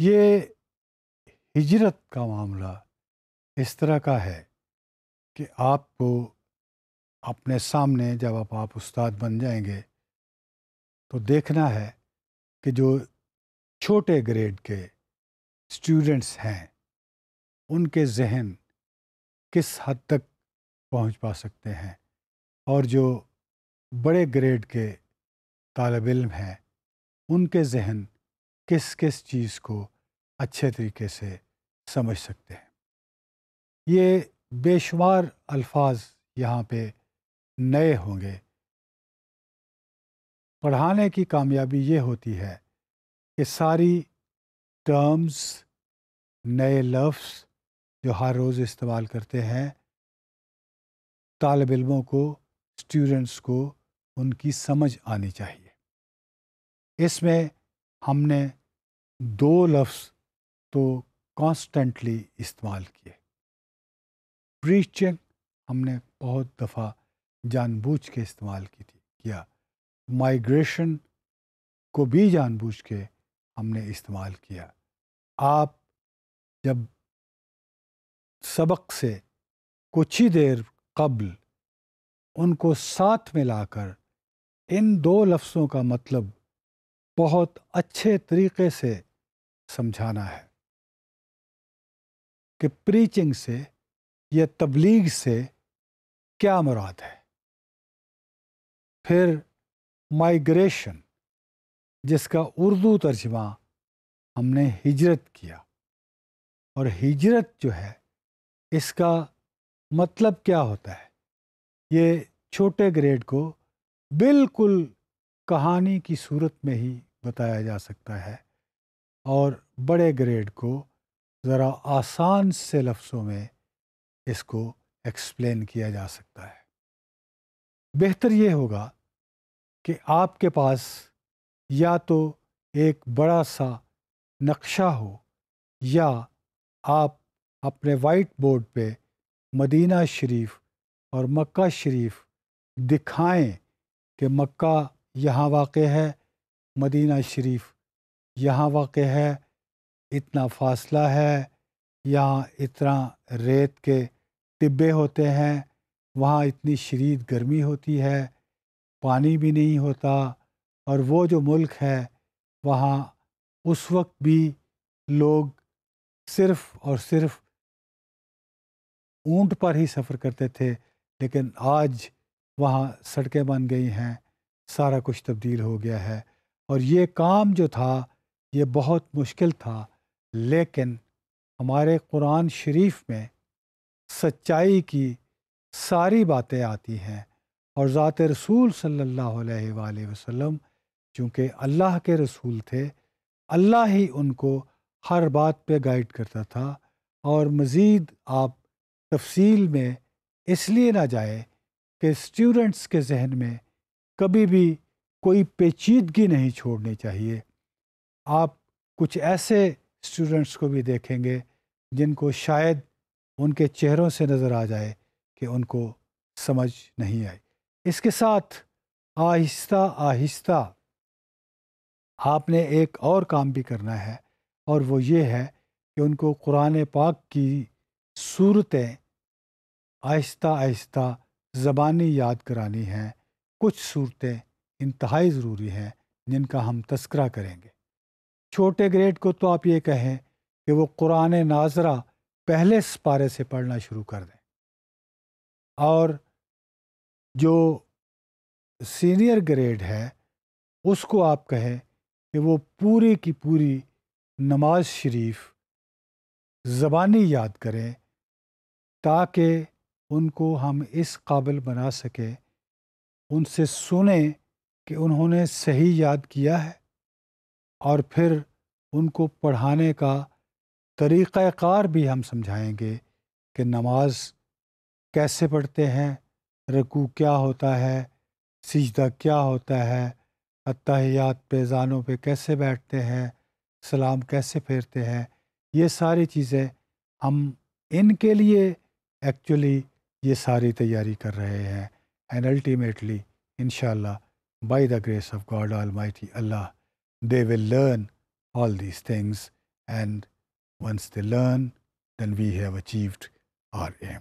ये हिजरत का मामला इस तरह का है कि आपको अपने सामने जब आप, आप उस्ताद बन जाएंगे तो देखना है कि जो छोटे ग्रेड के स्टूडेंट्स हैं उनके जहन किस हद तक पहुंच पा सकते हैं और जो बड़े ग्रेड के तालब इल्म हैं उनके जहन किस किस चीज़ को अच्छे तरीके से समझ सकते हैं ये बेशुमार अल्फाज यहाँ पे नए होंगे पढ़ाने की कामयाबी ये होती है कि सारी टर्म्स नए लफ्स जो हर रोज़ इस्तेमाल करते हैं तालब इलमों को स्टूडेंट्स को उनकी समझ आनी चाहिए इसमें हमने दो लफ्ज़ तो कांस्टेंटली इस्तेमाल किए प्रीचिंग हमने बहुत दफ़ा जानबूझ के इस्तेमाल की थी किया माइग्रेशन को भी जानबूझ के हमने इस्तेमाल किया आप जब सबक से कुछ ही देर कबल उनको साथ में लाकर इन दो लफ्ज़ों का मतलब बहुत अच्छे तरीके से समझाना है कि प्रीचिंग से या तबलीग से क्या मुराद है फिर माइग्रेशन जिसका उर्दू तर्जमा हमने हिजरत किया और हिजरत जो है इसका मतलब क्या होता है ये छोटे ग्रेड को बिल्कुल कहानी की सूरत में ही बताया जा सकता है और बड़े ग्रेड को ज़रा आसान से लफ्ज़ों में इसको एक्सप्लेन किया जा सकता है बेहतर ये होगा कि आपके पास या तो एक बड़ा सा नक्शा हो या आप अपने वाइट बोर्ड पे मदीना शरीफ और मक्का शरीफ दिखाएं कि मक्का यहाँ वाक़ है मदीना शरीफ यहाँ वाक़ है इतना फासला है यहाँ इतना रेत के टिब्बे होते हैं वहाँ इतनी शरीद गर्मी होती है पानी भी नहीं होता और वो जो मुल्क है वहाँ उस वक्त भी लोग सिर्फ और सिर्फ ऊंट पर ही सफ़र करते थे लेकिन आज वहाँ सड़कें बन गई हैं सारा कुछ तब्दील हो गया है और ये काम जो था ये बहुत मुश्किल था लेकिन हमारे कुरान शरीफ में सच्चाई की सारी बातें आती हैं और ज़ात रसूल सल्लल्लाहु अलैहि वसल्लम चूँकि अल्लाह के रसूल थे अल्लाह ही उनको हर बात पे गाइड करता था और मज़ीद आप तफसील में इसलिए ना जाए कि स्टूडेंट्स के जहन में कभी भी कोई पेचीदगी नहीं छोड़नी चाहिए आप कुछ ऐसे स्टूडेंट्स को भी देखेंगे जिनको शायद उनके चेहरों से नज़र आ जाए कि उनको समझ नहीं आई इसके साथ आहिस्ता आहिस्ता आपने एक और काम भी करना है और वो ये है कि उनको कुरान पाक की सूरतें आहिस्ता आहिस्ता ज़बानी याद करानी हैं कुछ सूरतें इंतहाई ज़रूरी हैं जिनका हम तस्करा करेंगे छोटे ग्रेड को तो आप ये कहें कि वो कुरान नाजरा पहले पारे से पढ़ना शुरू कर दें और जो सीनियर ग्रेड है उसको आप कहें कि वो पूरी की पूरी नमाज शरीफ ज़बानी याद करें ताकि उनको हम इस काबिल बना सकें उनसे सुने कि उन्होंने सही याद किया है और फिर उनको पढ़ाने का तरीक़ाकार भी हम समझाएंगे कि नमाज कैसे पढ़ते हैं रकू क्या होता है सीजदा क्या होता है अतहयात पैज़ानों पे कैसे बैठते हैं सलाम कैसे फेरते हैं ये सारी चीज़ें हम इनके लिए एक्चुअली ये सारी तैयारी कर रहे हैं and ultimately in by the grace of God all Allah they will learn all these things. And once they learn, then we have achieved our aim.